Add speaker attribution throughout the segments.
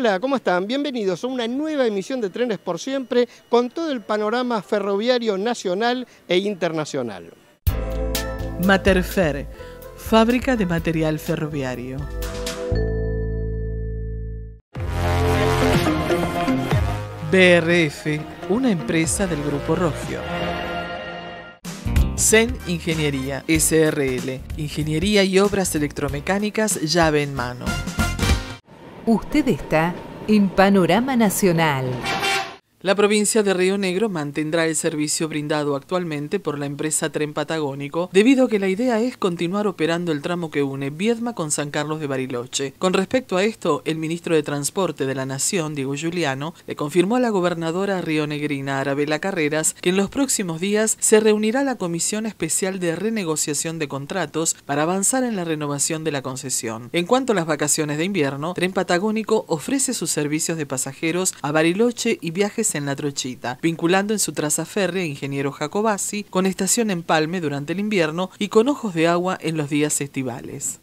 Speaker 1: Hola, ¿cómo están? Bienvenidos a una nueva emisión de Trenes por Siempre con todo el panorama ferroviario nacional e internacional. Materfer, fábrica de material ferroviario. BRF, una empresa del Grupo Rogio. Zen Ingeniería, SRL, Ingeniería y Obras Electromecánicas llave en mano. Usted está en Panorama Nacional. La provincia de Río Negro mantendrá el servicio brindado actualmente por la empresa Tren Patagónico, debido a que la idea es continuar operando el tramo que une Viedma con San Carlos de Bariloche. Con respecto a esto, el ministro de Transporte de la Nación, Diego Giuliano, le confirmó a la gobernadora rionegrina Arabela Carreras que en los próximos días se reunirá la Comisión Especial de Renegociación de Contratos para avanzar en la renovación de la concesión. En cuanto a las vacaciones de invierno, Tren Patagónico ofrece sus servicios de pasajeros a Bariloche y viajes en La Trochita, vinculando en su traza férrea Ingeniero Jacobasi con estación en Palme durante el invierno y con ojos de agua en los días estivales.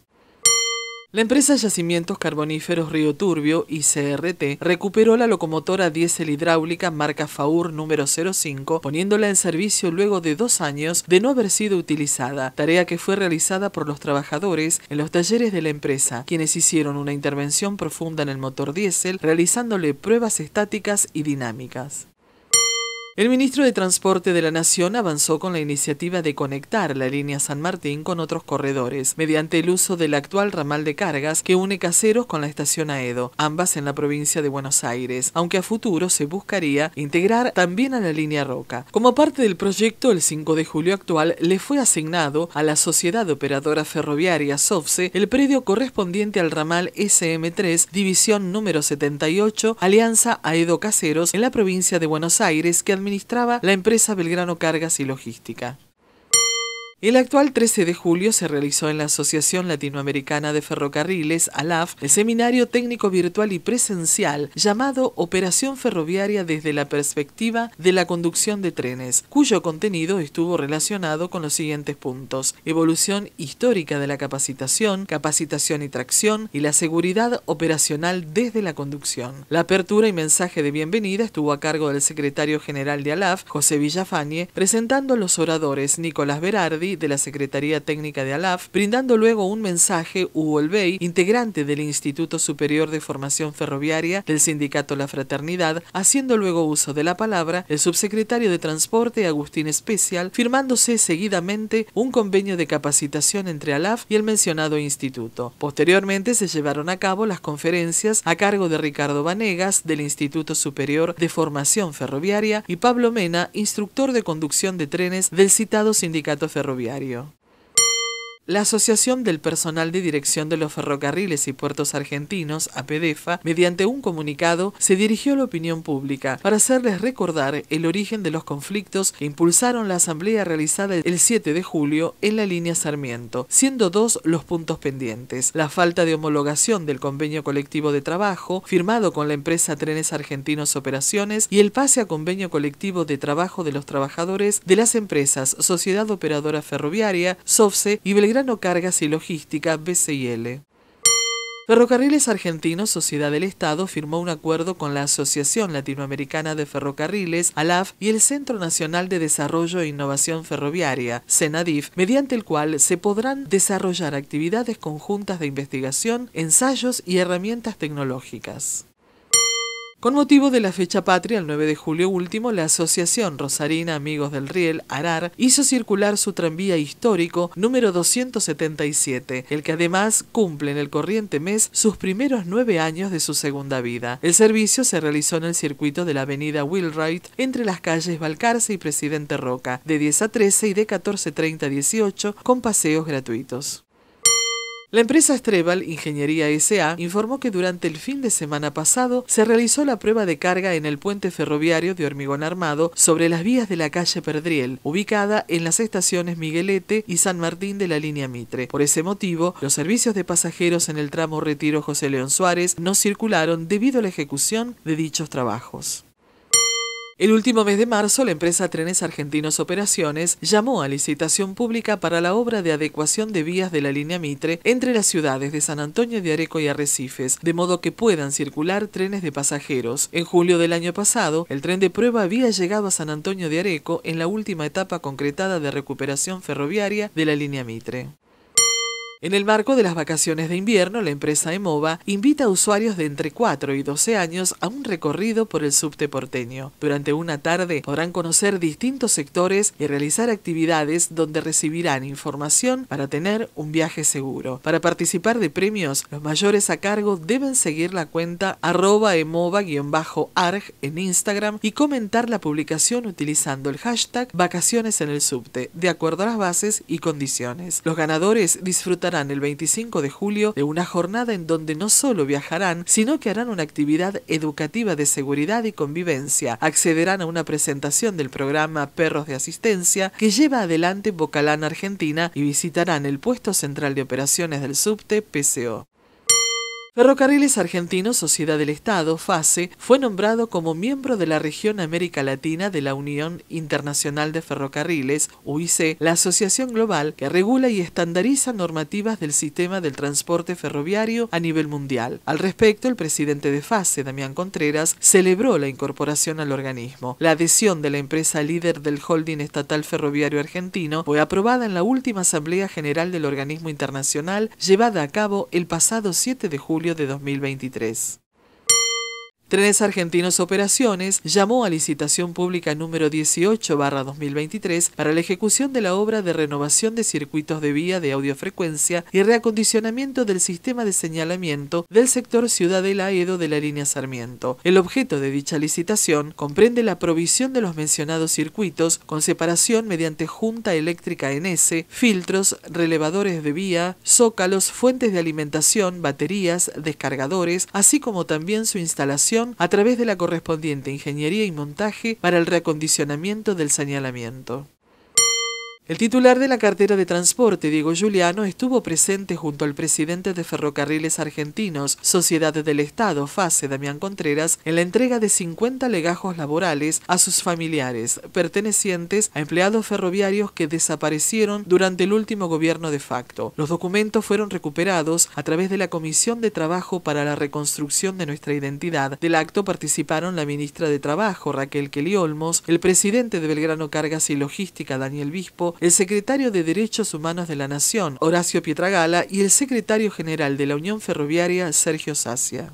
Speaker 1: La empresa Yacimientos Carboníferos Río Turbio, ICRT, recuperó la locomotora diésel hidráulica marca FAUR número 05, poniéndola en servicio luego de dos años de no haber sido utilizada, tarea que fue realizada por los trabajadores en los talleres de la empresa, quienes hicieron una intervención profunda en el motor diésel, realizándole pruebas estáticas y dinámicas. El ministro de Transporte de la Nación avanzó con la iniciativa de conectar la línea San Martín con otros corredores, mediante el uso del actual ramal de cargas que une Caseros con la estación Aedo, ambas en la provincia de Buenos Aires, aunque a futuro se buscaría integrar también a la línea Roca. Como parte del proyecto, el 5 de julio actual le fue asignado a la Sociedad Operadora Ferroviaria SOFSE el predio correspondiente al ramal SM3, división número 78, Alianza Aedo Caseros, en la provincia de Buenos Aires, que administra administraba la empresa Belgrano Cargas y Logística. El actual 13 de julio se realizó en la Asociación Latinoamericana de Ferrocarriles, ALAF, el seminario técnico virtual y presencial llamado Operación Ferroviaria desde la perspectiva de la conducción de trenes, cuyo contenido estuvo relacionado con los siguientes puntos. Evolución histórica de la capacitación, capacitación y tracción y la seguridad operacional desde la conducción. La apertura y mensaje de bienvenida estuvo a cargo del secretario general de ALAF, José Villafañe, presentando a los oradores Nicolás Berardi, de la Secretaría Técnica de ALAF, brindando luego un mensaje Hugo integrante del Instituto Superior de Formación Ferroviaria del Sindicato La Fraternidad, haciendo luego uso de la palabra el subsecretario de Transporte Agustín Especial, firmándose seguidamente un convenio de capacitación entre ALAF y el mencionado instituto. Posteriormente se llevaron a cabo las conferencias a cargo de Ricardo Vanegas del Instituto Superior de Formación Ferroviaria y Pablo Mena, instructor de conducción de trenes del citado sindicato ferroviario ferroviario la Asociación del Personal de Dirección de los Ferrocarriles y Puertos Argentinos, APDEFA, mediante un comunicado, se dirigió a la opinión pública para hacerles recordar el origen de los conflictos que impulsaron la asamblea realizada el 7 de julio en la línea Sarmiento, siendo dos los puntos pendientes, la falta de homologación del convenio colectivo de trabajo firmado con la empresa Trenes Argentinos Operaciones y el pase a convenio colectivo de trabajo de los trabajadores de las empresas Sociedad Operadora Ferroviaria, Sofse y Belgrano Cargas y Logística, BCIL. Ferrocarriles Argentinos, Sociedad del Estado, firmó un acuerdo con la Asociación Latinoamericana de Ferrocarriles, ALAF, y el Centro Nacional de Desarrollo e Innovación Ferroviaria, CENADIF, mediante el cual se podrán desarrollar actividades conjuntas de investigación, ensayos y herramientas tecnológicas. Con motivo de la fecha patria, el 9 de julio último, la Asociación Rosarina Amigos del Riel, ARAR, hizo circular su tranvía histórico número 277, el que además cumple en el corriente mes sus primeros nueve años de su segunda vida. El servicio se realizó en el circuito de la avenida Wilright, entre las calles Balcarce y Presidente Roca, de 10 a 13 y de 14.30 a 18, con paseos gratuitos. La empresa Strebal Ingeniería SA informó que durante el fin de semana pasado se realizó la prueba de carga en el puente ferroviario de hormigón armado sobre las vías de la calle Perdriel, ubicada en las estaciones Miguelete y San Martín de la línea Mitre. Por ese motivo, los servicios de pasajeros en el tramo Retiro José León Suárez no circularon debido a la ejecución de dichos trabajos. El último mes de marzo, la empresa Trenes Argentinos Operaciones llamó a licitación pública para la obra de adecuación de vías de la línea Mitre entre las ciudades de San Antonio de Areco y Arrecifes, de modo que puedan circular trenes de pasajeros. En julio del año pasado, el tren de prueba había llegado a San Antonio de Areco en la última etapa concretada de recuperación ferroviaria de la línea Mitre. En el marco de las vacaciones de invierno, la empresa EMOVA invita a usuarios de entre 4 y 12 años a un recorrido por el subte porteño. Durante una tarde podrán conocer distintos sectores y realizar actividades donde recibirán información para tener un viaje seguro. Para participar de premios, los mayores a cargo deben seguir la cuenta arroba emova-arg en Instagram y comentar la publicación utilizando el hashtag vacaciones en el subte, de acuerdo a las bases y condiciones. Los ganadores disfrutarán el 25 de julio de una jornada en donde no solo viajarán, sino que harán una actividad educativa de seguridad y convivencia. Accederán a una presentación del programa Perros de Asistencia que lleva adelante Bocalán Argentina y visitarán el puesto central de operaciones del subte PCO. Ferrocarriles Argentinos Sociedad del Estado, FASE, fue nombrado como miembro de la región América Latina de la Unión Internacional de Ferrocarriles, UIC, la asociación global que regula y estandariza normativas del sistema del transporte ferroviario a nivel mundial. Al respecto, el presidente de FASE, Damián Contreras, celebró la incorporación al organismo. La adhesión de la empresa líder del holding estatal ferroviario argentino fue aprobada en la última Asamblea General del Organismo Internacional llevada a cabo el pasado 7 de julio de 2023. Trenes Argentinos Operaciones llamó a licitación pública número 18-2023 para la ejecución de la obra de renovación de circuitos de vía de audiofrecuencia y reacondicionamiento del sistema de señalamiento del sector Ciudadela Edo de la línea Sarmiento. El objeto de dicha licitación comprende la provisión de los mencionados circuitos con separación mediante junta eléctrica en S, filtros, relevadores de vía, zócalos, fuentes de alimentación, baterías, descargadores, así como también su instalación a través de la correspondiente ingeniería y montaje para el reacondicionamiento del señalamiento. El titular de la cartera de transporte, Diego Giuliano, estuvo presente junto al presidente de Ferrocarriles Argentinos, Sociedad del Estado, FASE, Damián Contreras, en la entrega de 50 legajos laborales a sus familiares, pertenecientes a empleados ferroviarios que desaparecieron durante el último gobierno de facto. Los documentos fueron recuperados a través de la Comisión de Trabajo para la Reconstrucción de Nuestra Identidad. Del acto participaron la ministra de Trabajo, Raquel Kelly Olmos, el presidente de Belgrano Cargas y Logística, Daniel Bispo, el secretario de Derechos Humanos de la Nación, Horacio Pietragala, y el secretario general de la Unión Ferroviaria, Sergio Sacia.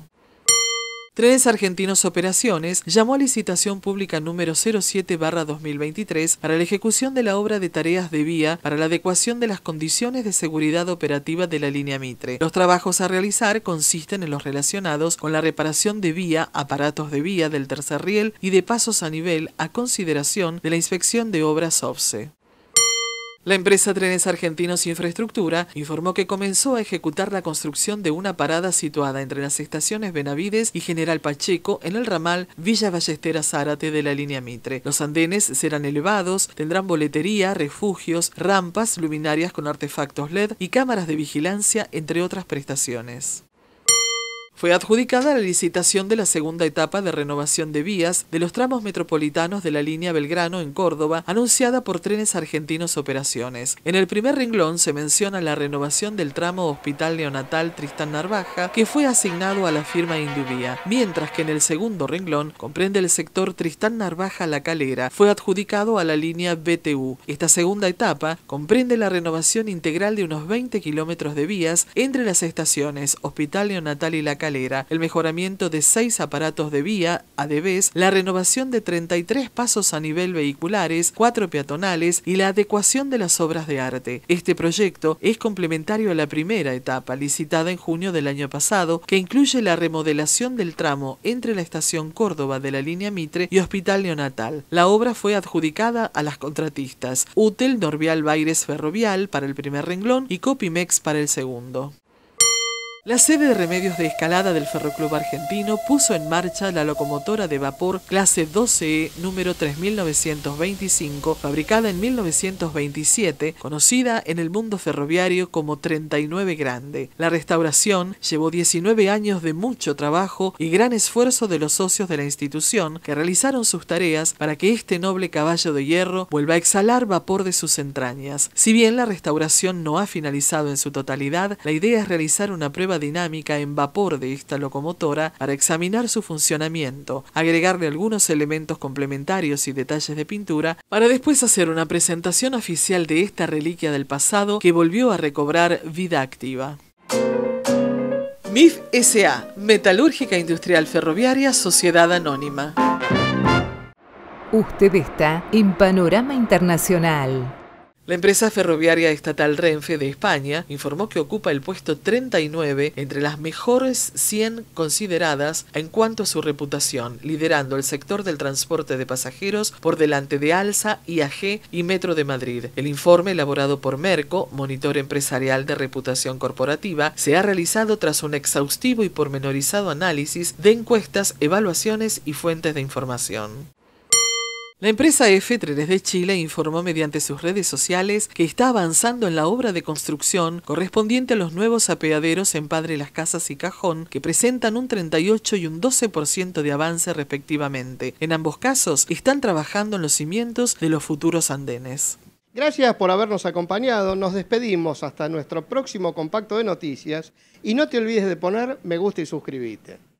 Speaker 1: Trenes Argentinos Operaciones llamó a licitación pública número 07-2023 para la ejecución de la obra de tareas de vía para la adecuación de las condiciones de seguridad operativa de la línea Mitre. Los trabajos a realizar consisten en los relacionados con la reparación de vía, aparatos de vía del tercer riel y de pasos a nivel a consideración de la inspección de obras OFSE. La empresa Trenes Argentinos Infraestructura informó que comenzó a ejecutar la construcción de una parada situada entre las estaciones Benavides y General Pacheco en el ramal Villa Ballestera Zárate de la línea Mitre. Los andenes serán elevados, tendrán boletería, refugios, rampas, luminarias con artefactos LED y cámaras de vigilancia, entre otras prestaciones. Fue adjudicada la licitación de la segunda etapa de renovación de vías de los tramos metropolitanos de la línea Belgrano en Córdoba, anunciada por Trenes Argentinos Operaciones. En el primer renglón se menciona la renovación del tramo Hospital Neonatal Tristán Narvaja, que fue asignado a la firma Induvía, mientras que en el segundo renglón comprende el sector Tristán Narvaja La Calera, fue adjudicado a la línea BTU. Esta segunda etapa comprende la renovación integral de unos 20 kilómetros de vías entre las estaciones Hospital Neonatal y La Calera el mejoramiento de seis aparatos de vía, ADBs, la renovación de 33 pasos a nivel vehiculares, cuatro peatonales y la adecuación de las obras de arte. Este proyecto es complementario a la primera etapa, licitada en junio del año pasado, que incluye la remodelación del tramo entre la estación Córdoba de la línea Mitre y Hospital Neonatal. La obra fue adjudicada a las contratistas, UTEL Norvial Baires Ferrovial para el primer renglón y Copimex para el segundo. La sede de remedios de escalada del Ferroclub Argentino puso en marcha la locomotora de vapor clase 12E e número 3925, fabricada en 1927, conocida en el mundo ferroviario como 39 Grande. La restauración llevó 19 años de mucho trabajo y gran esfuerzo de los socios de la institución que realizaron sus tareas para que este noble caballo de hierro vuelva a exhalar vapor de sus entrañas. Si bien la restauración no ha finalizado en su totalidad, la idea es realizar una prueba dinámica en vapor de esta locomotora para examinar su funcionamiento, agregarle algunos elementos complementarios y detalles de pintura, para después hacer una presentación oficial de esta reliquia del pasado que volvió a recobrar vida activa. MIF SA, Metalúrgica Industrial Ferroviaria, Sociedad Anónima. Usted está en Panorama Internacional. La empresa ferroviaria estatal Renfe de España informó que ocupa el puesto 39 entre las mejores 100 consideradas en cuanto a su reputación, liderando el sector del transporte de pasajeros por delante de Alsa, IAG y Metro de Madrid. El informe elaborado por Merco, monitor empresarial de reputación corporativa, se ha realizado tras un exhaustivo y pormenorizado análisis de encuestas, evaluaciones y fuentes de información. La empresa F3 de Chile informó mediante sus redes sociales que está avanzando en la obra de construcción correspondiente a los nuevos apeaderos en Padre Las Casas y Cajón, que presentan un 38 y un 12% de avance respectivamente. En ambos casos están trabajando en los cimientos de los futuros andenes. Gracias por habernos acompañado. Nos despedimos hasta nuestro próximo compacto de noticias y no te olvides de poner me gusta y suscribirte.